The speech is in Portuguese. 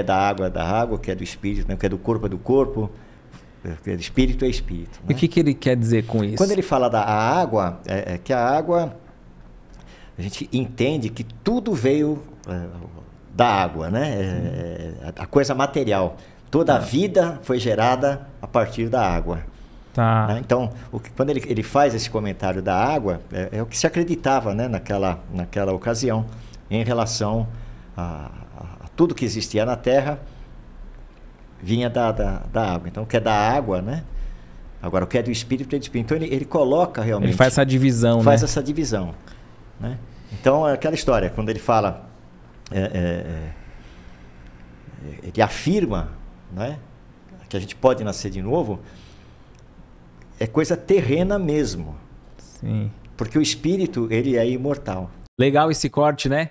é da água, da água, que é do espírito, né? que é do corpo, é do corpo, que é do espírito, é espírito. Né? E o que, que ele quer dizer com isso? Quando ele fala da água, é, é que a água, a gente entende que tudo veio é, da água, né? É, é a coisa material. Toda a tá. vida foi gerada a partir da água. Tá. Né? Então, que, quando ele, ele faz esse comentário da água, é, é, o que se acreditava né? naquela, naquela ocasião em relação a, tudo que existia na Terra vinha da, da, da, água. Então, o que é da água, né? Agora, o que é do espírito é do espírito. Então, ele, ele coloca realmente. Ele faz essa divisão, Faz né? essa divisão. Né? Então, é aquela história, quando ele fala. É, é, é, ele afirma né, que a gente pode nascer de novo. É coisa terrena mesmo. Sim. Porque o espírito, ele é imortal. Legal esse corte, né?